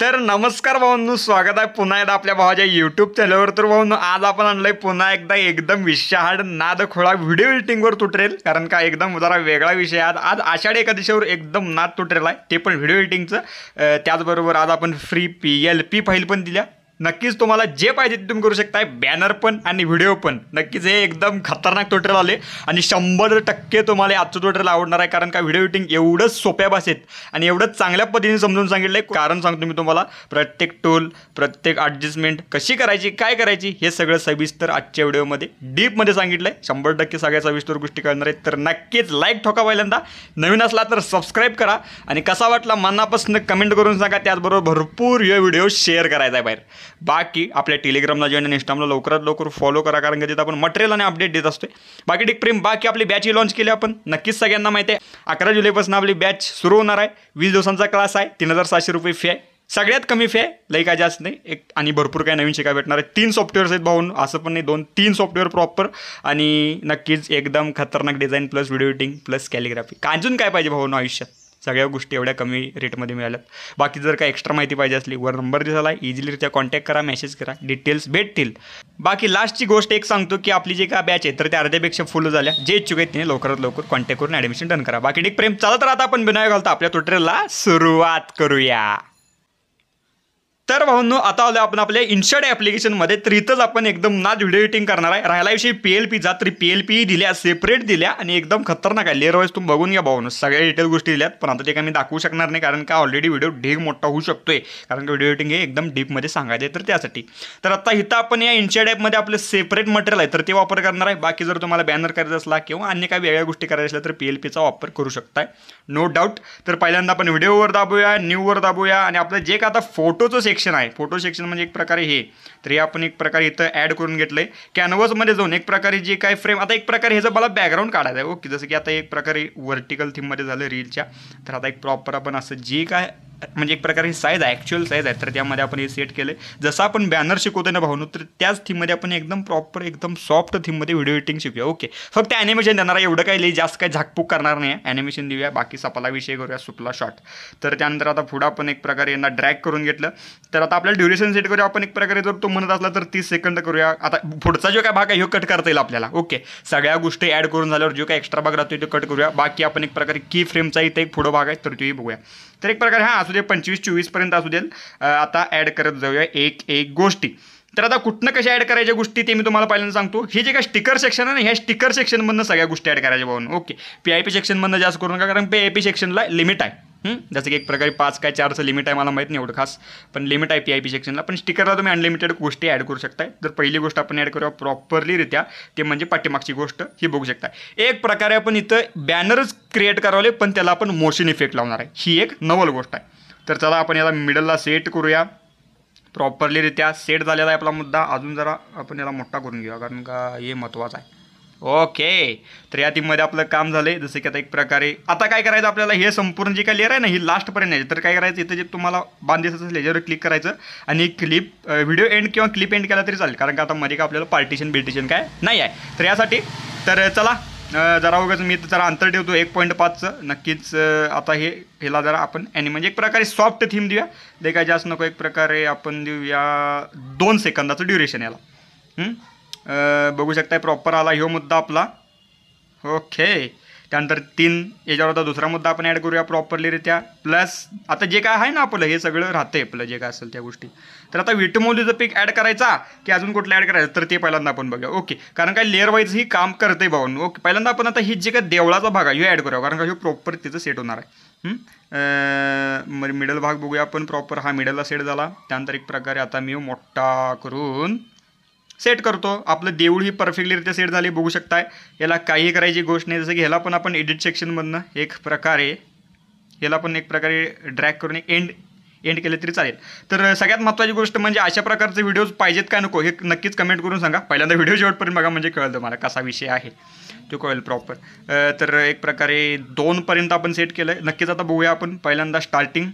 तर नमस्कार भाऊनो स्वागत आहे पुन्हा एकदा आपल्या भावाच्या यूट्यूब चॅनलवर तर भाऊनु आज आपण आणलंय पुन्हा एकदा एकदम विषयाहाड नाद खोळा व्हिडिओ एडिटिंगवर तुटरेल कारण का एकदम जरा वेगळा विषय आज आज आषाढी एकादशीवर एकदम नाद तुटलेला आहे ते पण व्हिडिओ एडिटिंगचं त्याचबरोबर आज आपण free P L P file पण दिल्या नक्कीच तुम्हाला जे पाहिजे ते तुम्ही करू शकताय बॅनर पण आणि व्हिडिओ पण नक्कीच हे एकदम खतरनाक ट्युटोरियल आले आणि शंभर टक्के तुम्हाला आजचं टोटल आवडणार आहे कारण का व्हिडिओ एडिटिंग एवढंच सोप्या भाषेत आणि एवढं चांगल्या पद्धतीने समजून सांगितलं आहे कारण सांगतो मी तुम्हाला प्रत्येक टूल प्रत्येक ॲडजस्टमेंट कशी करायची काय करायची हे सगळं सविस्तर आजच्या व्हिडिओमध्ये डीपमध्ये सांगितलं आहे शंभर टक्के सगळ्या सविस्तर गोष्टी करणार आहेत तर नक्कीच लाईक ठोका पहिल्यांदा नवीन असला तर सबस्क्राईब करा आणि कसा वाटला मनापासून कमेंट करून सांगा त्याचबरोबर भरपूर हे व्हिडिओ शेअर करायचा आहे बाहेर बाकी आपल्या टेलिग्रामला जॉईन आणि इंस्टामला लवकरात लवकर फॉलो करा कारण की तिथं आपण मटेरियल आणि अपडेट देत असतोय बाकी डिक प्रेम बाकी आपली बॅच लॉन्च केली आपण नक्कीच सगळ्यांना माहिती आहे अकरा जुलैपासून आपली बॅच सुरू होणार आहे वीस दिवसांचा क्लास आहे तीन हजार सहाशे रुपये फी आहे सगळ्यात कमी फी आहे लई काय जास्त नाही एक आणि भरपूर काही नवीन शिका भेटणार आहे तीन सॉफ्टवेअर्स आहेत भाऊन असं पण नाही दोन तीन सॉफ्टवेअर प्रॉपर आणि नक्कीच एकदम खतरनाक design plus video editing plus calligraphy का अजून काय पाहिजे भाऊन आयुष्यात सगळ्या गोष्टी एवढ्या कमी रेटमध्ये मिळाल्यात बाकी जर का एक्स्ट्रा माहिती पाहिजे असली वर नंबर दिसाला इझिली त्या कॉन्टॅक्ट करा मेसेज करा डिटेल्स भेटतील बाकी लास्टची गोष्ट एक सांगतो की आपली जी काय बॅच आहे तर ते अर्ध्यापेक्षा फुल झाल्या जे इच्छुक आहेत तिने लवकरात लवकर कॉन्टॅक्ट करून ॲडमिशन डन करा बाकी डिक प्रेम चालत राहता आपण बिनाय घालता आपल्या टोटलला सुरुवात करूया तर भाऊंनो आता आलो आपण आपल्या इन्शर्ट ॲप्लिकेशनमध्ये तर इथंच आपण एकदम नाच व्हिडिओ एडिटिंग करणार आहे राहिला विषयी पी एल जा तरी पी एल पी दिल्या सेपरेट दिल्या आणि एकदम खतरनाक आहे लेअरवाईज तुम्ही बघून घ्या भाऊ सगळ्या डिटेल गोष्टी दिल्यात पण आता ते काही मी दाखवू शकणार नाही कारण का ऑलरेडी व्हिडिओ ढीग मोठा होऊ शकतोय कारण की व्हिडिओ एडिटिंग हे एकदम डीपमध्ये सांगायचं आहे तर त्यासाठी तर आता इथं आपण या इन्शर्ट ॲपमध्ये आपलं सेपरेट मटेरियल आहे तर ते वापर करणार आहे बाकी जर तुम्हाला बॅनर करायचं असला किंवा अन्य काही वेगळ्या गोष्टी करायच्या असल्या तर पी एल पीचा वापर करू शकताय नो डाऊट तर पहिल्यांदा आपण व्हिडिओवर दाबूया न्यूवर दाबूया आणि आपलं जे का आता फोटोचं सेक्शन सेक्शन आहे फोटो सेक्शन म्हणजे एक प्रकारे हे तर आपण एक प्रकारे इथं ॲड करून घेतलं आहे कॅनव्हसमध्ये जाऊन एक प्रकारे जे काय फ्रेम आता एक प्रकारे ह्याचं मला बॅकग्राऊंड काढायचं आहे ओके जसं की आता एक प्रकारे व्हर्टिकल थीममध्ये झालं रीलच्या तर आता एक प्रॉपर आपण असं जे काय म्हणजे एक प्रकारे साईज आहे ॲक्च्युअल साईज आहे तर त्यामध्ये आपण हे सेट केले जसं आपण बॅनर शिकवतो ना भाऊ तर त्याच थीममध्ये आपण एकदम प्रॉपर एकदम सॉफ्ट थीममध्ये व्हिडिओ एडिटिंग शिकूया ओके फक्त ॲनिमेशन देणार आहे एवढं काही लई जास्त काही झाकपूक करणार नाही आहे ॲनिमेशन देऊया बाकी सपाला विषय करूया सुपला शॉट तर त्यानंतर आता पुढं आपण एक प्रकारे यांना ड्रॅग करून घेतलं तर आता आपल्याला ड्युरेशन सेट करूया आपण एक प्रकारे जर तो म्हणत असला तर तीस सेकंद करूया आता पुढचा जो काय भाग आहे हो कट करता येईल आपल्याला ओके सगळ्या गोष्टी ॲड करून झाल्यावर जो काय एक्स्ट्रा भाग राहतो तो कट करूया बाकी आपण एक प्रकारे की फ्रेमचा इथे एक पुढं भाग आहे तर तोही बघूया तर एक प्रकारे हा असू दे पंचवीस चोवीसपर्यंत असू दे आता ॲड करत जाऊया एक एक गोष्टी तर आता कुठनं कशा ॲड करायच्या गोष्टी ते मी तुम्हाला पहिल्यांदा सांगतो हे जे काय स्टिकर सेक्शन आहे ना ह्या स्टिकर सेक्शनमधनं सगळ्या गोष्टी ॲड करायच्या भाऊन ओके पी आय पी सेक्शनमधनं जास्त करून नका कारण पी आय पी सेक्शनला लिमिट आहे जसं की एक प्रकारे पाच काय चारचं लिमिट आहे मला माहीत नाही एवढं खास पण लिमिट आहे पी आय पी सेक्शनला पण स्टिकरला तुम्ही अनलिमिटेड गोष्टी ॲड करू शकताय जर पहिली गोष्ट आपण ॲड करूया प्रॉपरलीरित्या ते म्हणजे पाठीमागची गोष्ट ही बघू शकता एक प्रकारे आपण इथं बॅनरच क्रिएट करावले पण त्याला आपण मोशन इफेक्ट लावणार आहे ही एक नवल गोष्ट आहे तर चला आपण याला मिडलला सेट करूया प्रॉपरलीरित्या सेट झालेला आहे आपला मुद्दा अजून जरा आपण याला मोठा करून घेऊया कारण का हे महत्त्वाचं आहे ओके तर या टीममध्ये आपलं काम झालंय जसं की आता एक प्रकारे आता काय करायचं आपल्याला हे संपूर्ण जे काय लेअर आहे ना ही लास्टपर्यंत यायची तर काय करायचं इथं जे तुम्हाला बांधायचं असेल याच्यावर क्लिक करायचं आणि क्लिप व्हिडिओ एंड किंवा क्लिप एंड केला तरी चालेल कारण का आता मध्ये का आपल्याला पार्टिशन बिल्टिशन काय नाही आहे तर यासाठी तर चला जरा उगाच मी तर जरा अंतर ठेवतो एक पॉईंट पाचचं नक्कीच आता हे ह्याला जरा आपण आणि म्हणजे एक प्रकारे सॉफ्ट थीम देऊया देखाय काय जास्त नको एक प्रकारे आपण देऊया दोन सेकंदाचं ड्युरेशन याला बघू शकताय प्रॉपर आला ह्यो मुद्दा आपला ओके त्यानंतर तीन याच्यावर आता दुसरा मुद्दा आपण ॲड करूया प्रॉपरलीरित्या प्लस आता जे काय आहे ना आपलं हे सगळं राहते आपलं जे काय असेल त्या गोष्टी तर आता विटमोलीचं पीक ॲड करायचा की अजून कुठलं ॲड करायचं तर ते पहिल्यांदा आपण बघूया ओके कारण काय लेअर वाईज ही काम करते भाऊन ओके पहिल्यांदा आपण आता ही जे काय देवळाचा भाग आहे हे ॲड करूया कारण का हे प्रॉपर तिचं सेट होणार आहे मग मिडल भाग बघूया आपण प्रॉपर हा मिडलला सेट झाला त्यानंतर एक प्रकारे आता मी मोठा करून सेट करतो आपलं देऊळ ही परफेक्टलीरित्या सेट झाली बघू शकताय याला काही करायची गोष्ट नाही जसं की ह्याला पण आपण एडिट सेक्शनमधनं एक प्रकारे याला पण एक प्रकारे ड्रॅग करून एंड एंड केले तरी चालेल तर सगळ्यात महत्त्वाची गोष्ट म्हणजे अशा प्रकारचे व्हिडिओज पाहिजेत का नको हे नक्कीच कमेंट करून सांगा पहिल्यांदा व्हिडिओ शेवटपर्यंत बघा म्हणजे कळलं तुम्हाला कसा विषय आहे तो कळेल प्रॉपर तर एक प्रकारे दोनपर्यंत आपण सेट केलं नक्कीच आता बघूया आपण पहिल्यांदा स्टार्टिंग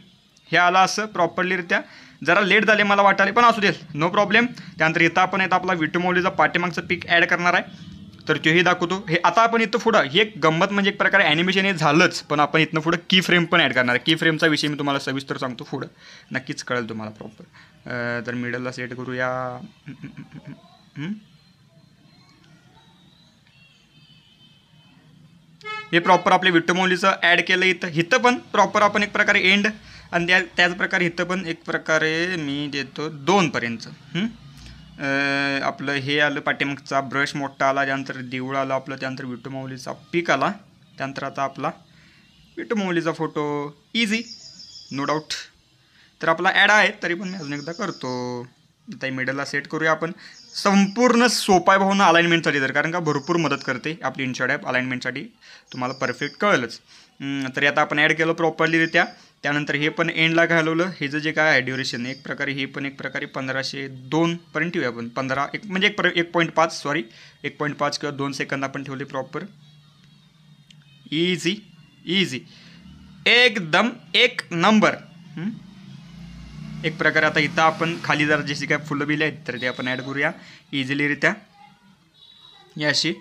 हे आलं असं प्रॉपरलीरित्या जरा लेट झाले मला वाटायला पण असू दे नो प्रॉब्लेम त्यानंतर इथं आपण येतं आपला मौलीचा पाठीमागचं पीक ॲड करणार आहे तर तेही दाखवतो हे आता आपण इथं पुढं हे एक गंमत म्हणजे एक प्रकारे ॲनिमेशन हे झालंच पण आपण इथनं पुढं की फ्रेम पण ॲड करणार आहे की फ्रेमचा विषय मी तुम्हाला सविस्तर सांगतो पुढं नक्कीच कळेल तुम्हाला प्रॉपर तर मिडलला सेट करूया हे प्रॉपर आपल्या विट्टमोलीचं ॲड केलं इथं इथं पण प्रॉपर आपण एक प्रकारे एंड आणि त्या त्याचप्रकारे इथं पण एक प्रकारे मी देतो दोनपर्यंतचं आपलं हे आलं पाठीमागचा ब्रश मोठा आला त्यानंतर देऊळ आलं आपलं त्यानंतर विटुमाऊलीचा पीक आला त्यानंतर आता आपला विटुमाऊलीचा फोटो इझी नो डाऊट तर आपला ॲड आहे तरी पण मी अजून एकदा करतो आता मिडलला सेट करूया आपण संपूर्ण सोपा आहे भावना अलाइनमेंटसाठी तर कारण का भरपूर मदत करते आपली इन्शॉर्ट ॲप अलाइनमेंटसाठी तुम्हाला परफेक्ट कळलंच तरी आता आपण ॲड केलं प्रॉपरली रित्या त्यानंतर हे पण एंडला घालवलं हेचं जे काय आहे ड्युरेशन एक प्रकारे हे पण एक प्रकारे पंधराशे दोनपर्यंत ठेवूया आपण पंधरा एक म्हणजे एक प्र एक पॉईंट पाच सॉरी एक पॉईंट पाच किंवा दोन सेकंद आपण ठेवले प्रॉपर इझी इझी एकदम एक नंबर एक प्रकारे आता इथं आपण खाली जर जशी काय फुलं बिली आहेत तर ते आपण ॲड करूया इझिलीरित्या या अशी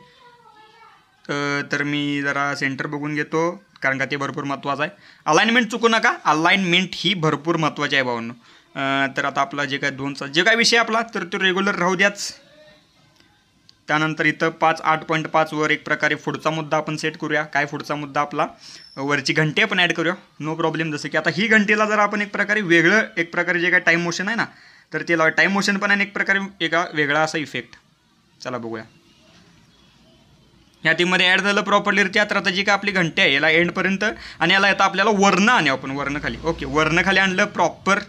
तर मी जरा सेंटर बघून घेतो कारण का ते भरपूर महत्त्वाचं आहे अलाइनमेंट चुकू नका अलाइनमेंट ही भरपूर महत्त्वाची आहे भावांनो तर आता आपला जे काय दोनचा जे काय विषय आपला तर तो रेग्युलर राहू द्याच त्यानंतर इथं पाच आठ पॉईंट पाचवर एक प्रकारे पुढचा मुद्दा आपण सेट करूया काय पुढचा मुद्दा आपला वरची घंटी आपण ॲड करूया नो प्रॉब्लेम जसं की आता ही घंटेला जर आपण एक प्रकारे वेगळं एक प्रकारे जे काय टाईम मोशन आहे ना तर ते टाईम मोशन पण आणि एक प्रकारे एका वेगळा असा इफेक्ट चला बघूया ह्या टीममध्ये ॲड झालं प्रॉपरली तर आता जी का आपली घंटी आहे याला एंडपर्यंत आणि याला आता आपल्याला वर्ण आणि आपण वर्णखाली खाली ओके वर्णखाली खाली आणलं प्रॉपर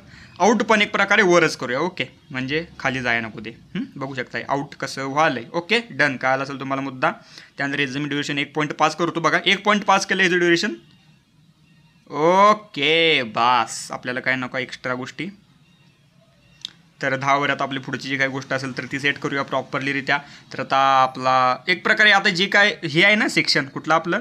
आऊट पण एक प्रकारे वरच करूया ओके म्हणजे खाली जाय नको ते बघू शकताय आऊट कसं व्हालं आहे ओके डन काय आला असेल तुम्हाला मुद्दा त्यानंतर याचं मी ड्युरेशन एक पॉईंट पाच करतो बघा एक पॉईंट पास केलं याचं ड्युरेशन ओके बास आपल्याला काय नको एक्स्ट्रा गोष्टी तर दहा ओव्हरात आपली पुढची जी काही गोष्ट असेल तर ती सेट करूया प्रॉपरलीरित्या तर आता आपला एक प्रकारे आता जे काय हे आहे ना सेक्शन कुठलं आपलं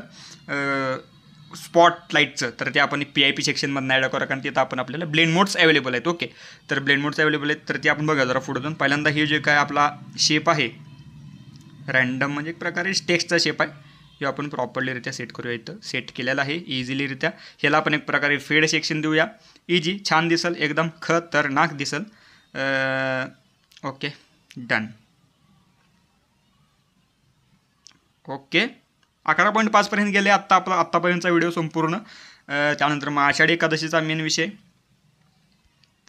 स्पॉट लाईटचं तर ते आपण पी आय पी सेक्शनमधनं ॲड करा कारण तिथं आपण आपल्याला ब्लेंड मोड्स अवेलेबल आहेत ओके तर ब्लेंड मोड्स अवेलेबल आहेत तर ते आपण बघा जरा पुढे जाऊन पहिल्यांदा हे जे काय आपला शेप आहे रँडम म्हणजे एक प्रकारे टेक्स्टचा शेप आहे हे आपण प्रॉपरलीरित्या सेट करूया इथं सेट केलेलं आहे इझिलीरित्या ह्याला आपण एक प्रकारे फेड सेक्शन देऊया इजी छान दिसल एकदम खतरनाक दिसल ओके डन ओके अकरा पॉईंट पाचपर्यंत गेले आत्ता आपला आत्तापर्यंतचा व्हिडिओ संपूर्ण eh, त्यानंतर मग आषाढी एकादशीचा मेन विषय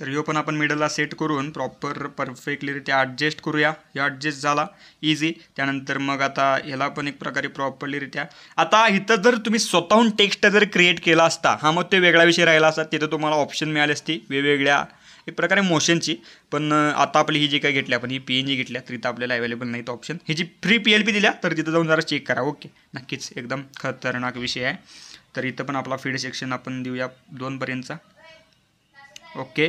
तर यो पण आपण मिडलला सेट करून प्रॉपर परफेक्टली रित्या ॲडजस्ट करूया हे ॲडजस्ट झाला इझी त्यानंतर मग आता ह्याला पण एक प्रकारे प्रॉपरली रित्या आता इथं जर तुम्ही स्वतःहून टेक्स्ट जर क्रिएट केला असता हा मग ते वेगळा विषय राहिला असता तिथं तुम्हाला ऑप्शन मिळाली असते वेगवेगळ्या एक प्रकारे मोशनची पण आता आपली ही जी काही घेतली आपण ही पी एन जी घेतल्या इथं आपल्याला अवेलेबल नाहीत ऑप्शन ही जी फ्री पी एल पी दिल्या तर तिथं जाऊन जरा चेक करा ओके नक्कीच एकदम खतरनाक विषय आहे तर इथं पण आपला फीड सेक्शन आपण देऊया दोनपर्यंतचा ओके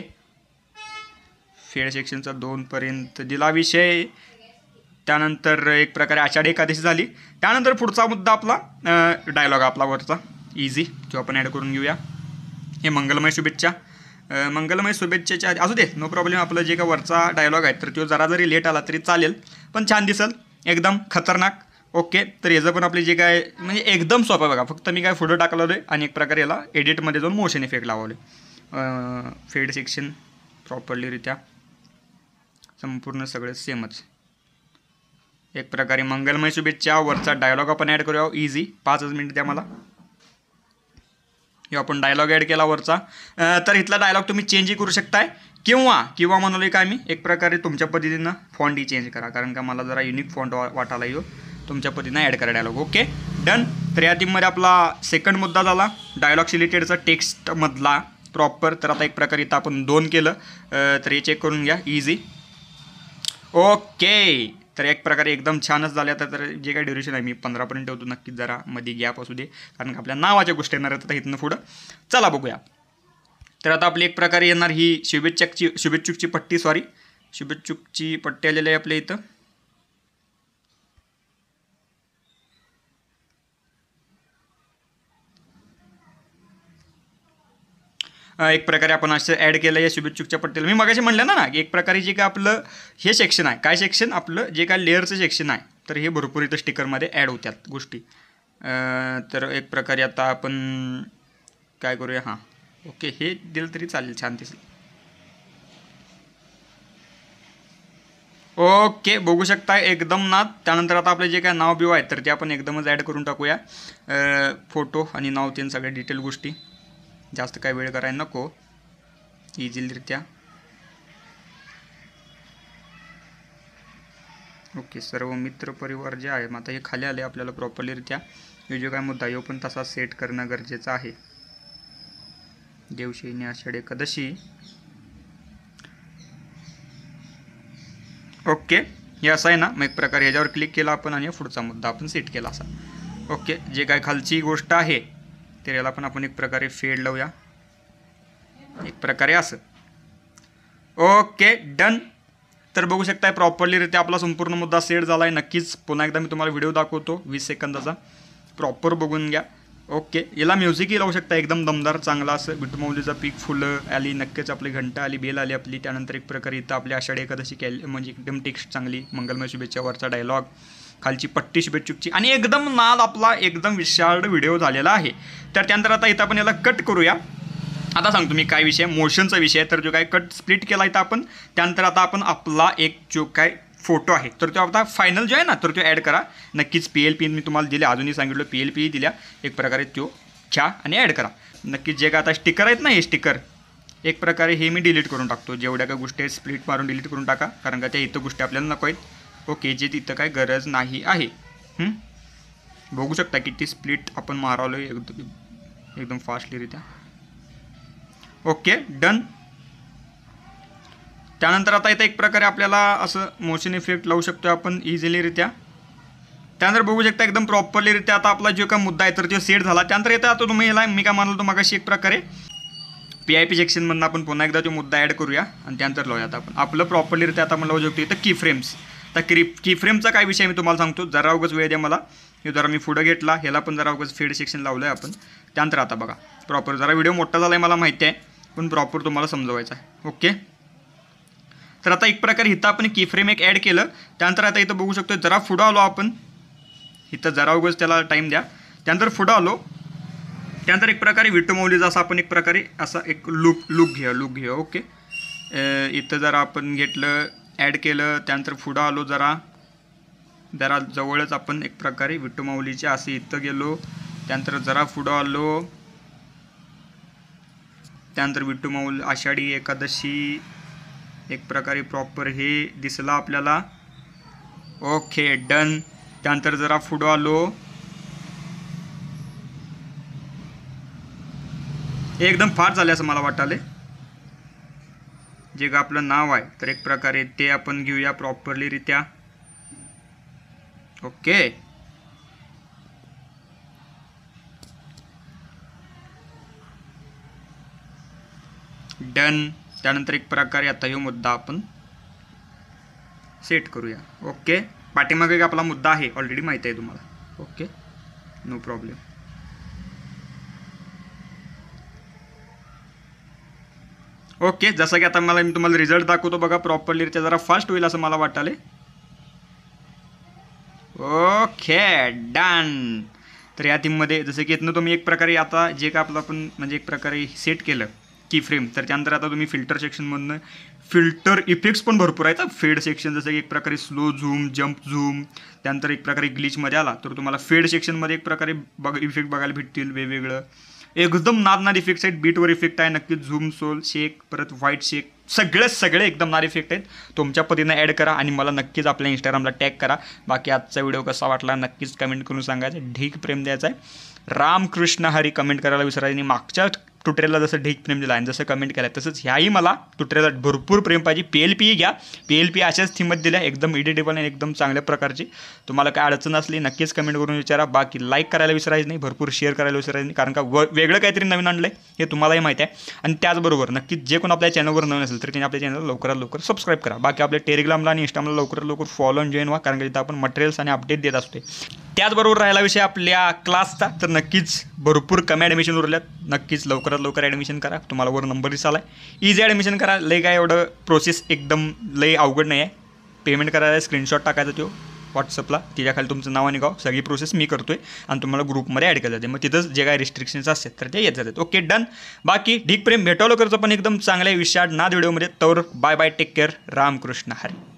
फेड सेक्शनचा दोनपर्यंत दिला विषय त्यानंतर एक प्रकारे आषाढी एकादशी झाली त्यानंतर पुढचा मुद्दा आपला डायलॉग आपला वरचा इझी जो आपण ॲड करून घेऊया हे मंगलमय शुभेच्छा मंगलमय शुभेच्छेच्या असू दे नो प्रॉब्लेम आपलं जे का वरचा डायलॉग आहे तर तो जरा जरी लेट आला तरी चालेल पण छान दिसेल एकदम खतरनाक ओके तर याचं पण आपली जे काय म्हणजे एकदम सोपं बघा फक्त मी काय फोटो टाकलो आहे आणि एक प्रकारे याला एडिटमध्ये जाऊन मोशन इफेक्ट लावले फेड सेक्शन प्रॉपरलीरित्या संपूर्ण सगळे सेमच एक प्रकारे मंगलमय शुभेच्छा वरचा डायलॉग आपण ॲड करूया इझी पाचच मिनिट द्या मला हे आपण डायलॉग ॲड केला वरचा तर इथला डायलॉग तुम्ही चेंजही करू शकताय किंवा किंवा म्हणाले काय मी एक प्रकारे तुमच्या पद्धतीनं फॉन्टही चेंज करा कारण का मला जरा युनिक फॉन्ट वा वाटायला येऊ तुमच्या पद्धतीनं ॲड करा डायलॉग ओके डन तर या टीममध्ये आपला सेकंड मुद्दा झाला डायलॉग्स रिलेटेडचा टेक्स्टमधला प्रॉपर तर आता एक प्रकारे इथं आपण दोन केलं तर हे चेक करून घ्या इझी ओके तर एक प्रकारे एकदम छानच झाल्या तर जे काही ड्युरेशन आहे मी पंधरापर्यंत ठेवतो नक्कीच जरा मध्ये गॅप असू दे कारण आपल्या नावाच्या गोष्टी येणार आहेत इथनं पुढं चला बघूया तर आता आपली एक प्रकारे येणार ही शुभेच्छकची शुभेच्छुकची पट्टी सॉरी शुभेच्छुकची पट्टी आलेली आहे आपल्या इथं एक प्रकारे आपण असं ॲड केलं या शुभेच्छुकच्या पट्टीला मी मगाशी म्हणलं ना एक प्रकारे जे काय आपलं हे सेक्शन आहे काय सेक्शन आपलं जे काय लेअरचं सेक्शन आहे तर हे भरपूर इथं स्टिकरमध्ये ॲड होत्यात गोष्टी तर एक प्रकारे आता आपण काय करूया हां ओके हे दिलं तरी चालेल छान दिसेल ओके बघू शकता एकदम ना त्यानंतर आता आपले जे काय नाव बिव आहे तर ते आपण एकदमच ॲड करून टाकूया फोटो आणि नाव तीन सगळ्या डिटेल गोष्टी जास्त काय वेळ करायला नको इझिलीरित्या ओके सर्व मित्र परिवार जे आहे मग आता हे खाली आले आपल्याला प्रॉपरलीरित्या हे जो काय मुद्दा यो पण तसा सेट करणं गरजेचं आहे देवशी आषाढ एकादशी ओके हे असं आहे ना मग एक प्रकारे याच्यावर क्लिक केला आपण आणि पुढचा मुद्दा आपण सेट केला असा ओके जे काय खालची गोष्ट आहे तर याला पण आपण एक प्रकारे फेड लावूया एक प्रकारे असं ओके डन तर बघू शकताय प्रॉपरलीरित्या आपला संपूर्ण मुद्दा सेट झाला आहे नक्कीच पुन्हा एकदा मी तुम्हाला व्हिडिओ दाखवतो वीस सेकंदाचा प्रॉपर बघून घ्या ओके याला म्युझिकही लावू शकता एकदम दमदार चांगला असं विटमौलीचा पीक फुलं आली नक्कीच आपली घंटा आली बेल आली आपली त्यानंतर एक प्रकारे इथं आपली आषाढी एकादशी केली म्हणजे एकदम टेक्स्ट चांगली मंगलमय शुभेच्छा वरचा डायलॉग खालची पट्टी शुभेच्छुकची आणि एकदम नाद आपला एकदम विशाळ व्हिडिओ झालेला आहे तर त्यानंतर आता इथं आपण याला कट करूया आता सांगतो मी काय विषय मोशनचा विषय तर जो काय कट स्प्लिट केला इथं आपण त्यानंतर आता आपण आपला एक जो काय फोटो आहे तर तो आता फायनल जो आहे ना तर तो ॲड करा नक्कीच पी एल पी मी तुम्हाला दिले अजूनही सांगितलं पी एल पी दिल्या एक प्रकारे तो छा आणि ॲड करा नक्कीच जे काय आता स्टिकर आहेत ना हे स्टिकर एक प्रकारे हे मी डिलीट करून टाकतो जेवढ्या काय गोष्टी स्प्लिट मारून डिलीट करून टाका कारण का त्या इथं गोष्टी आपल्याला नको आहेत ओके जे तिथं काय गरज नाही आहे बघू शकता किती स्प्लिट आपण मारावलो एकदम एकदम फास्टलीरित्या ओके डन त्यानंतर आता इथं एक प्रकारे आपल्याला असं मोशन इफेक्ट लावू शकतो आपण इझिलीरित्या त्यानंतर बघू शकता एकदम प्रॉपरलीरित्या आता आपला जो काय मुद्दा आहे तर तो सेट झाला त्यानंतर येतं आता तुम्ही याला मी काय म्हणालो तो मगाशी एक प्रकारे पी आय पी सेक्शनमधून आपण पुन्हा एकदा तो मुद्दा ॲड करूया आणि त्यानंतर लावूया आता आपण आपलं प्रॉपरलीरित्या आता आपण लावू शकतो इथं की फ्रेम्स आता क्री की फ्रेमचा काय विषय मी तुम्हाला सांगतो जरा उगच वेळ द्या मला हे जरा मी पुढं घेतला ह्याला पण जरा उगच फेड सेक्शन लावलं आहे आपण त्यानंतर आता बघा प्रॉपर जरा व्हिडिओ मोठा झाला आहे मला माहिती आहे पण प्रॉपर तुम्हाला समजवायचा आहे ओके तर आता एक प्रकारे इथं आपण की फ्रेम एक ॲड केलं त्यानंतर आता इथं बघू शकतो जरा पुढं आलो आपण इथं जरा उगच त्याला टाईम द्या त्यानंतर पुढं आलो त्यानंतर एक प्रकारे विटमोलीचा असा आपण एक प्रकारे असा एक लुक लूक घे लूक घे ओके इथं जरा आपण घेतलं ॲड केलं त्यानंतर पुढं आलो जरा जरा जवळच आपण एक प्रकारे विठ्ठुमाऊलीच्या असे इथं गेलो त्यानंतर जरा पुढं आलो त्यानंतर माऊली आषाढी एकादशी एक प्रकारे प्रॉपर हे दिसला आपल्याला ओके डन त्यानंतर जरा पुढं आलो एकदम फार झाले असं मला वाटलं जे का आपलं नाव आहे तर एक प्रकारे ते आपण घेऊया प्रॉपरलीरित्या ओके डन त्यानंतर एक प्रकारे आता हा मुद्दा आपण सेट करूया ओके पाठीमागे आपला मुद्दा आहे ऑलरेडी माहिती आहे तुम्हाला ओके नो प्रॉब्लेम ओके जसं की आता मला मी तुम्हाला रिझल्ट दाखवतो बघा प्रॉपरली त्या जरा फास्ट होईल असं मला वाटलं ओके डन तर या थीममध्ये जसं की इथनं तुम्ही एक प्रकारे आता जे का आपलं आपण म्हणजे एक प्रकारे सेट केलं की फ्रेम तर त्यानंतर आता तुम्ही फिल्टर सेक्शनमधनं फिल्टर इफेक्ट्स पण भरपूर आहेत फेड सेक्शन जसं की एक प्रकारे स्लो झूम जंप झूम त्यानंतर एक प्रकारे ग्लिचमध्ये आला तर तुम्हाला फेड सेक्शनमध्ये एक प्रकारे बघ इफेक्ट बघायला भेटतील वेगवेगळं एकदम नार इफेक्ट आहेत बीटवर इफेक्ट आहे नक्कीच झूम सोल शेक परत व्हाईट शेक सगळे सगळे एकदम नार इफेक्ट आहेत तुमच्या पतीनं ॲड करा आणि मला नक्कीच आपल्या इंस्टाग्रामला टॅग करा बाकी आजचा व्हिडिओ कसा वाटला नक्कीच कमेंट करून सांगायचं ढीक प्रेम द्यायचा आहे रामकृष्ण हरी कमेंट करायला विसरायचं आणि मागच्या ट्विटरला जसं ढीक प्रेम दिला आणि जसं कमेंट केलं तसंच ह्याही मला ट्विटरला भरपूर प्रेम पाहिजे पी एल पीही घ्या पी एल पी अशाच थीमत दिल्या एकदम इडिटेबल आणि एकदम चांगल्या प्रकारची तुम्हाला काय अडचण असली नक्कीच कमेंट करून विचारा बाकी लाईक करायला विसरायचं नाही भरपूर शेअर करायला विसरायचं नाही कारण का व वेगळं काहीतरी नवीन आणलं आहे हे तुम्हालाही माहिती आहे आणि त्याचबरोबर नक्कीच जे कोण आपल्या चॅनलवर नवीन असेल तर त्यांनी आपल्या चॅनलला लवकरात लवकर सबस्क्राईब करा बाकी आपल्या टेलिग्रामला आणि इंस्टामला लवकरात लवकर फॉलो आणि जॉईन व्हा कारण की तिथं आपण मटेरियल्स आणि अपडेट देत असतो त्याचबरोबर राहिला विषय आपल्या क्लासचा तर नक्कीच भरपूर कमी ॲडमिशन उरल्यात नक्कीच लवकरात लवकर ॲडमिशन करा तुम्हाला वर नंबर दिसाला आहे इझी ॲडमिशन करा लय काय एवढं प्रोसेस एकदम लय अवघड नाही आहे पेमेंट करायला स्क्रीनशॉट टाकायचा तो व्हॉट्सअपला खाली तुमचं नाव आणि गाव सगळी प्रोसेस मी करतो आहे आणि तुम्हाला ग्रुपमध्ये ॲड केलं जाते मग तिथंच जे काय रिस्ट्रिक्शन्स असतात तर ते येत जातात ओके डन बाकी ढीक प्रेम भेटवलं करतो पण एकदम चांगल्या विषयात नाद व्हिडिओमध्ये तर bye bye take care Ramkrishna Hari